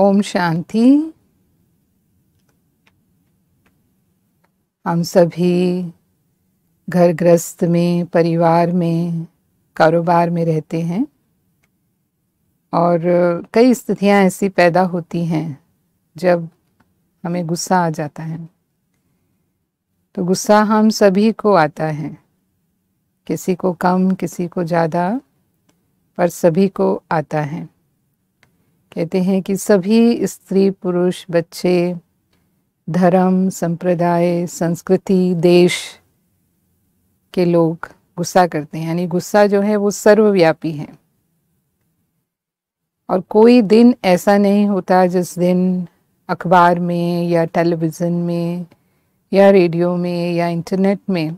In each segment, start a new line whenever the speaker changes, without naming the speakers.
ओम शांति हम सभी घर ग्रस्त में परिवार में कारोबार में रहते हैं और कई स्थितियां ऐसी पैदा होती हैं जब हमें गुस्सा आ जाता है तो गुस्सा हम सभी को आता है किसी को कम किसी को ज़्यादा पर सभी को आता है कहते हैं कि सभी स्त्री पुरुष बच्चे धर्म संप्रदाय संस्कृति देश के लोग गुस्सा करते हैं यानी गुस्सा जो है वो सर्वव्यापी है और कोई दिन ऐसा नहीं होता जिस दिन अखबार में या टेलीविज़न में या रेडियो में या इंटरनेट में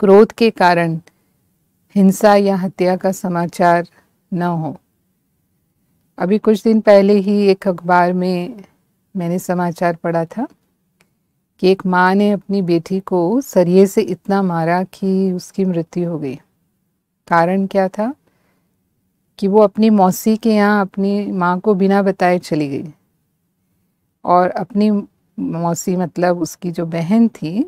क्रोध के कारण हिंसा या हत्या का समाचार न हो अभी कुछ दिन पहले ही एक अखबार में मैंने समाचार पढ़ा था कि एक माँ ने अपनी बेटी को सरिये से इतना मारा कि उसकी मृत्यु हो गई कारण क्या था कि वो अपनी मौसी के यहाँ अपनी माँ को बिना बताए चली गई और अपनी मौसी मतलब उसकी जो बहन थी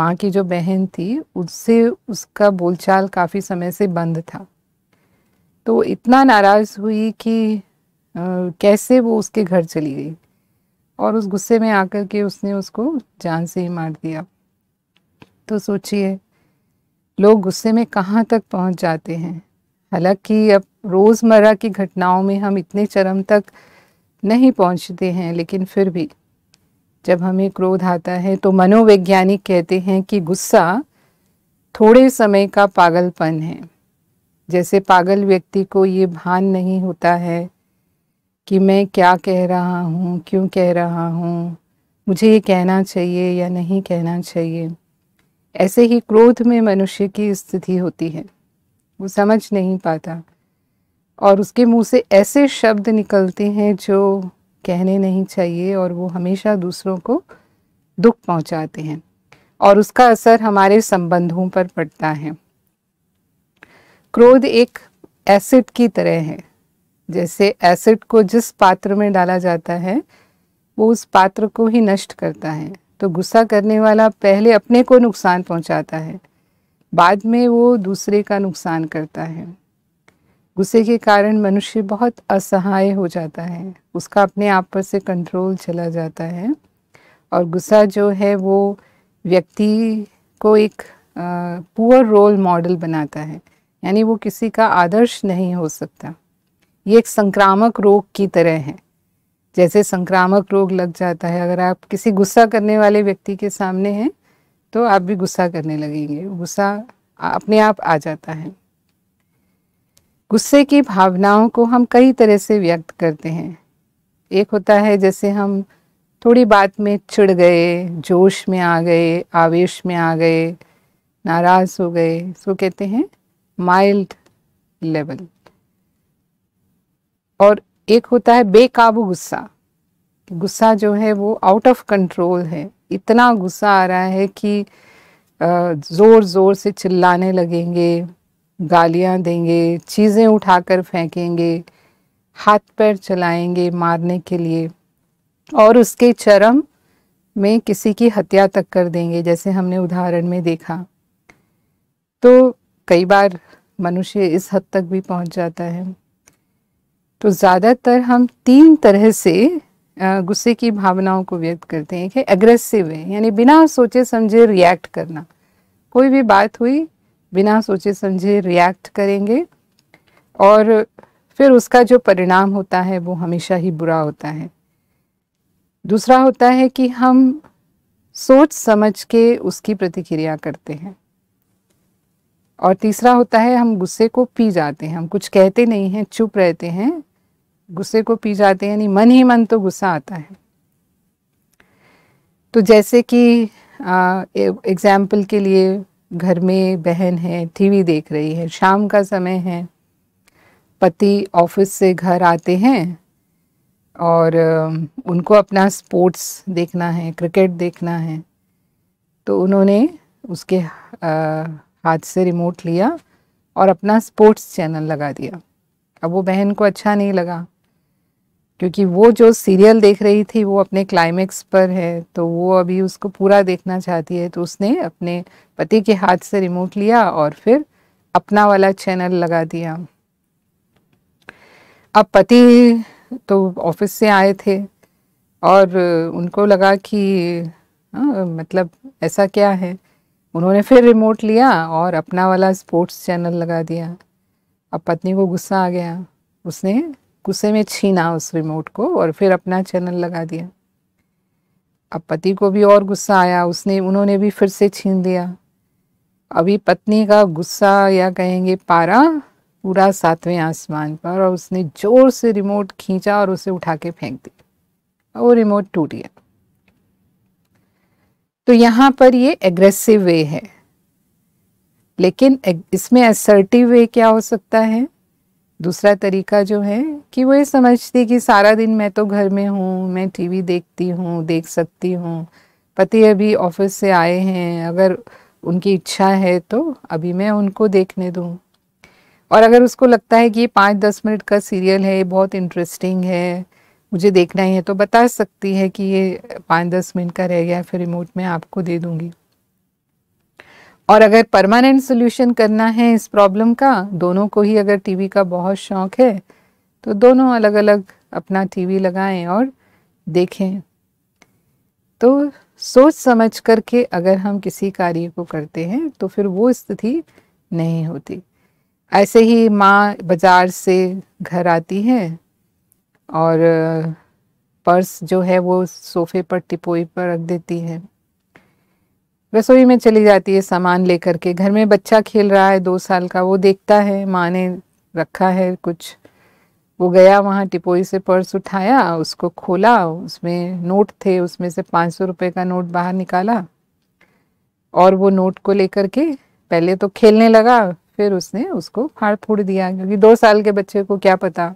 माँ की जो बहन थी उससे उसका बोलचाल काफ़ी समय से बंद था तो इतना नाराज़ हुई कि आ, कैसे वो उसके घर चली गई और उस गुस्से में आकर के उसने उसको जान से ही मार दिया तो सोचिए लोग गुस्से में कहाँ तक पहुँच जाते हैं हालांकि अब रोज़मर्रा की घटनाओं में हम इतने चरम तक नहीं पहुँचते हैं लेकिन फिर भी जब हमें क्रोध आता है तो मनोवैज्ञानिक कहते हैं कि गुस्सा थोड़े समय का पागलपन है जैसे पागल व्यक्ति को ये भान नहीं होता है कि मैं क्या कह रहा हूँ क्यों कह रहा हूँ मुझे ये कहना चाहिए या नहीं कहना चाहिए ऐसे ही क्रोध में मनुष्य की स्थिति होती है वो समझ नहीं पाता और उसके मुंह से ऐसे शब्द निकलते हैं जो कहने नहीं चाहिए और वो हमेशा दूसरों को दुख पहुंचाते हैं और उसका असर हमारे संबंधों पर पड़ता है क्रोध एक एसिड की तरह है जैसे एसिड को जिस पात्र में डाला जाता है वो उस पात्र को ही नष्ट करता है तो गुस्सा करने वाला पहले अपने को नुकसान पहुंचाता है बाद में वो दूसरे का नुकसान करता है गुस्से के कारण मनुष्य बहुत असहाय हो जाता है उसका अपने आप पर से कंट्रोल चला जाता है और गुस्सा जो है वो व्यक्ति को एक पुअर रोल मॉडल बनाता है यानी वो किसी का आदर्श नहीं हो सकता ये एक संक्रामक रोग की तरह है जैसे संक्रामक रोग लग जाता है अगर आप किसी गुस्सा करने वाले व्यक्ति के सामने हैं तो आप भी गुस्सा करने लगेंगे गुस्सा अपने आप आ जाता है गुस्से की भावनाओं को हम कई तरह से व्यक्त करते हैं एक होता है जैसे हम थोड़ी बात में चिड़ गए जोश में आ गए आवेश में आ गए नाराज़ हो गए सो कहते हैं माइल्ड लेवल और एक होता है बेकाबू गुस्सा गुस्सा जो है वो आउट ऑफ कंट्रोल है इतना गुस्सा आ रहा है कि ज़ोर ज़ोर से चिल्लाने लगेंगे गालियाँ देंगे चीज़ें उठाकर फेंकेंगे हाथ पैर चलाएंगे मारने के लिए और उसके चरम में किसी की हत्या तक कर देंगे जैसे हमने उदाहरण में देखा तो कई बार मनुष्य इस हद तक भी पहुंच जाता है तो ज़्यादातर हम तीन तरह से गुस्से की भावनाओं को व्यक्त करते हैं कि एग्रेसिव है यानी बिना सोचे समझे रिएक्ट करना कोई भी बात हुई बिना सोचे समझे रिएक्ट करेंगे और फिर उसका जो परिणाम होता है वो हमेशा ही बुरा होता है दूसरा होता है कि हम सोच समझ के उसकी प्रतिक्रिया करते हैं और तीसरा होता है हम गुस्से को पी जाते हैं हम कुछ कहते नहीं हैं चुप रहते हैं गुस्से को पी जाते हैं यानी मन ही मन तो गुस्सा आता है तो जैसे कि एग्ज़ाम्पल के लिए घर में बहन है टीवी देख रही है शाम का समय है पति ऑफिस से घर आते हैं और उनको अपना स्पोर्ट्स देखना है क्रिकेट देखना है तो उन्होंने उसके आ, हाथ से रिमोट लिया और अपना स्पोर्ट्स चैनल लगा दिया अब वो बहन को अच्छा नहीं लगा क्योंकि वो जो सीरियल देख रही थी वो अपने क्लाइमेक्स पर है तो वो अभी उसको पूरा देखना चाहती है तो उसने अपने पति के हाथ से रिमोट लिया और फिर अपना वाला चैनल लगा दिया अब पति तो ऑफिस से आए थे और उनको लगा कि आ, हाँ, मतलब ऐसा क्या है उन्होंने फिर रिमोट लिया और अपना वाला स्पोर्ट्स चैनल लगा दिया अब पत्नी को गुस्सा आ गया उसने गुस्से में छीना उस रिमोट को और फिर अपना चैनल लगा दिया अब पति को भी और गुस्सा आया उसने उन्होंने भी फिर से छीन लिया अभी पत्नी का गुस्सा या कहेंगे पारा पूरा सातवें आसमान पर और उसने ज़ोर से रिमोट खींचा और उसे उठा के फेंक दिया और वो रिमोट टूट गया तो यहाँ पर ये एग्रेसिव वे है लेकिन इसमें असर्टिव वे क्या हो सकता है दूसरा तरीका जो है कि वो ये समझती कि सारा दिन मैं तो घर में हूँ मैं टीवी देखती हूँ देख सकती हूँ पति अभी ऑफिस से आए हैं अगर उनकी इच्छा है तो अभी मैं उनको देखने दूँ और अगर उसको लगता है कि ये पाँच दस मिनट का सीरियल है ये बहुत इंटरेस्टिंग है मुझे देखना ही है तो बता सकती है कि ये पाँच दस मिनट का रह गया है फिर रिमोट मैं आपको दे दूंगी और अगर परमानेंट सोल्यूशन करना है इस प्रॉब्लम का दोनों को ही अगर टीवी का बहुत शौक है तो दोनों अलग अलग अपना टीवी लगाएं और देखें तो सोच समझ करके अगर हम किसी कार्य को करते हैं तो फिर वो स्थिति नहीं होती ऐसे ही माँ बाजार से घर आती है और पर्स जो है वो सोफे पर टिपोई पर रख देती है रसोई में चली जाती है सामान लेकर के घर में बच्चा खेल रहा है दो साल का वो देखता है माँ ने रखा है कुछ वो गया वहाँ टिपोई से पर्स उठाया उसको खोला उसमें नोट थे उसमें से पाँच सौ रुपये का नोट बाहर निकाला और वो नोट को लेकर के पहले तो खेलने लगा फिर उसने उसको फाड़ फूड़ दिया क्योंकि दो साल के बच्चे को क्या पता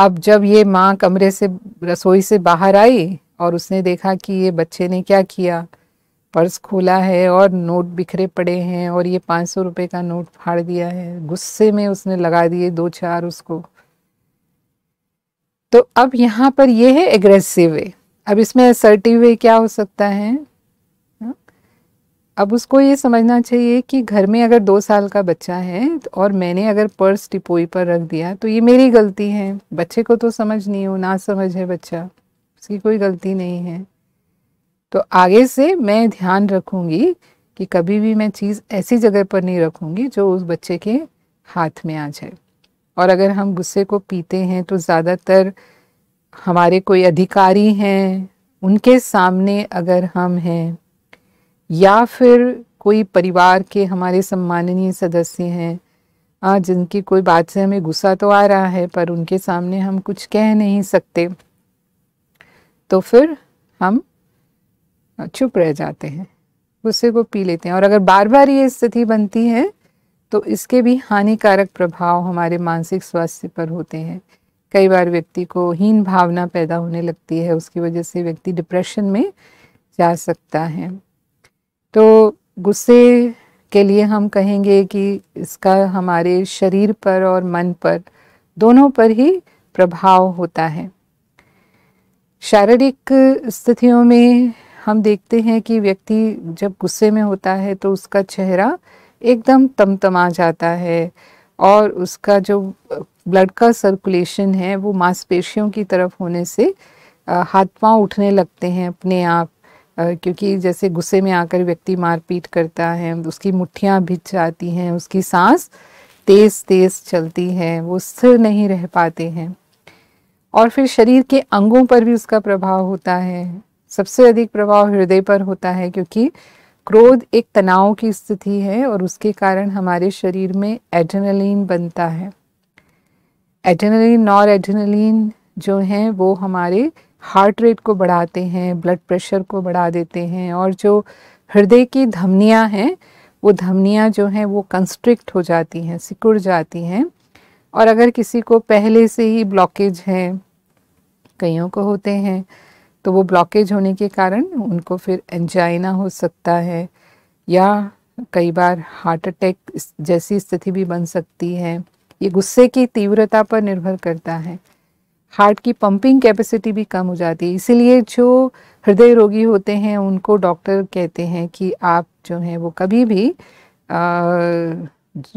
अब जब ये माँ कमरे से रसोई से बाहर आई और उसने देखा कि ये बच्चे ने क्या किया पर्स खोला है और नोट बिखरे पड़े हैं और ये पाँच सौ रुपये का नोट फाड़ दिया है गुस्से में उसने लगा दिए दो चार उसको तो अब यहाँ पर ये है एग्रेसिव वे अब इसमें असर्टिव वे क्या हो सकता है अब उसको ये समझना चाहिए कि घर में अगर दो साल का बच्चा है तो और मैंने अगर पर्स टिपोई पर रख दिया तो ये मेरी गलती है बच्चे को तो समझ नहीं हो ना समझ है बच्चा उसकी कोई गलती नहीं है तो आगे से मैं ध्यान रखूँगी कि कभी भी मैं चीज़ ऐसी जगह पर नहीं रखूँगी जो उस बच्चे के हाथ में आ जाए और अगर हम गुस्से को पीते हैं तो ज़्यादातर हमारे कोई अधिकारी हैं उनके सामने अगर हम हैं या फिर कोई परिवार के हमारे सम्माननीय सदस्य हैं जिनकी कोई बात से हमें गुस्सा तो आ रहा है पर उनके सामने हम कुछ कह नहीं सकते तो फिर हम चुप रह जाते हैं गुस्से को पी लेते हैं और अगर बार बार ये स्थिति बनती है तो इसके भी हानिकारक प्रभाव हमारे मानसिक स्वास्थ्य पर होते हैं कई बार व्यक्ति को हीन भावना पैदा होने लगती है उसकी वजह से व्यक्ति डिप्रेशन में जा सकता है तो गुस्से के लिए हम कहेंगे कि इसका हमारे शरीर पर और मन पर दोनों पर ही प्रभाव होता है शारीरिक स्थितियों में हम देखते हैं कि व्यक्ति जब गुस्से में होता है तो उसका चेहरा एकदम तमतमा जाता है और उसका जो ब्लड का सर्कुलेशन है वो मांसपेशियों की तरफ होने से हाथ पांव उठने लगते हैं अपने आप क्योंकि जैसे गुस्से में आकर व्यक्ति मारपीट करता है उसकी मुठ्ठियाँ भिज जाती हैं उसकी सांस तेज़ तेज़ चलती है वो स्थिर नहीं रह पाते हैं और फिर शरीर के अंगों पर भी उसका प्रभाव होता है सबसे अधिक प्रभाव हृदय पर होता है क्योंकि क्रोध एक तनाव की स्थिति है और उसके कारण हमारे शरीर में एडनलिन बनता है एडनलिन नॉर एडनलिन जो हैं वो हमारे हार्ट रेट को बढ़ाते हैं ब्लड प्रेशर को बढ़ा देते हैं और जो हृदय की धमनियाँ हैं वो धमनियाँ जो हैं वो कंस्ट्रिक्ट हो जाती हैं सिकुड़ जाती हैं और अगर किसी को पहले से ही ब्लॉकेज है कईयों को होते हैं तो वो ब्लॉकेज होने के कारण उनको फिर एंजाइना हो सकता है या कई बार हार्ट अटैक जैसी स्थिति भी बन सकती है ये गुस्से की तीव्रता पर निर्भर करता है हार्ट की पंपिंग कैपेसिटी भी कम हो जाती है इसीलिए जो हृदय रोगी होते हैं उनको डॉक्टर कहते हैं कि आप जो हैं वो कभी भी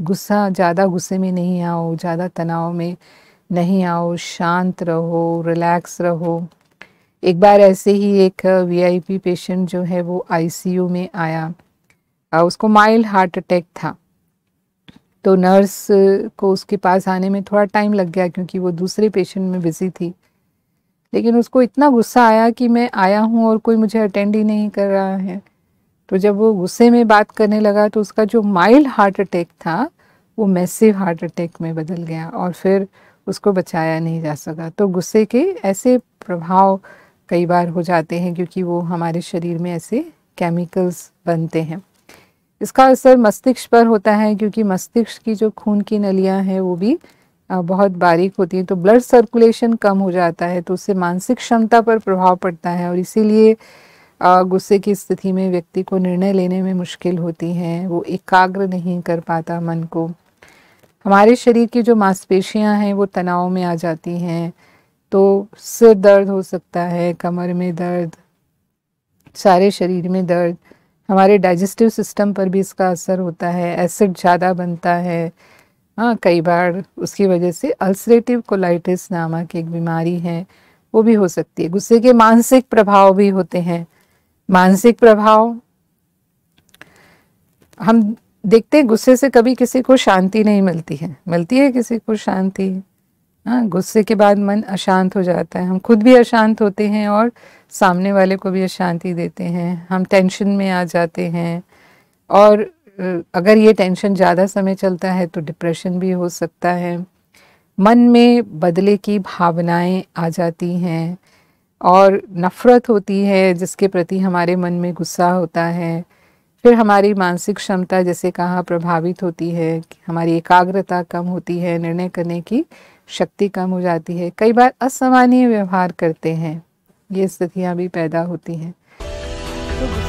गुस्सा ज़्यादा गुस्से में नहीं आओ ज़्यादा तनाव में नहीं आओ शांत रहो रिलैक्स रहो एक बार ऐसे ही एक वीआईपी पेशेंट जो है वो आईसीयू में आया उसको माइल्ड हार्ट अटैक था तो नर्स को उसके पास आने में थोड़ा टाइम लग गया क्योंकि वो दूसरे पेशेंट में बिज़ी थी लेकिन उसको इतना गुस्सा आया कि मैं आया हूँ और कोई मुझे अटेंड ही नहीं कर रहा है तो जब वो गुस्से में बात करने लगा तो उसका जो माइल्ड हार्ट अटैक था वो मैसिव हार्ट अटैक में बदल गया और फिर उसको बचाया नहीं जा सका तो गुस्से के ऐसे प्रभाव कई बार हो जाते हैं क्योंकि वो हमारे शरीर में ऐसे केमिकल्स बनते हैं इसका असर मस्तिष्क पर होता है क्योंकि मस्तिष्क की जो खून की नलियाँ हैं वो भी बहुत बारीक होती हैं तो ब्लड सर्कुलेशन कम हो जाता है तो उससे मानसिक क्षमता पर प्रभाव पड़ता है और इसीलिए गुस्से की स्थिति में व्यक्ति को निर्णय लेने में मुश्किल होती है वो एकाग्र नहीं कर पाता मन को हमारे शरीर की जो मांसपेशियां हैं वो तनाव में आ जाती हैं तो सिर दर्द हो सकता है कमर में दर्द सारे शरीर में दर्द हमारे डाइजेस्टिव सिस्टम पर भी इसका असर होता है एसिड ज़्यादा बनता है हाँ कई बार उसकी वजह से अल्सरेटिव कोलाइटिस नामक एक बीमारी है वो भी हो सकती है गुस्से के मानसिक प्रभाव भी होते हैं मानसिक प्रभाव हम देखते हैं गुस्से से कभी किसी को शांति नहीं मिलती है मिलती है किसी को शांति हाँ गुस्से के बाद मन अशांत हो जाता है हम खुद भी अशांत होते हैं और सामने वाले को भी अशांति देते हैं हम टेंशन में आ जाते हैं और अगर ये टेंशन ज़्यादा समय चलता है तो डिप्रेशन भी हो सकता है मन में बदले की भावनाएं आ जाती हैं और नफ़रत होती है जिसके प्रति हमारे मन में गुस्सा होता है फिर हमारी मानसिक क्षमता जैसे कहा प्रभावित होती है हमारी एकाग्रता कम होती है निर्णय करने की शक्ति कम हो जाती है कई बार असामान्य व्यवहार करते हैं ये स्थितियाँ भी पैदा होती हैं तो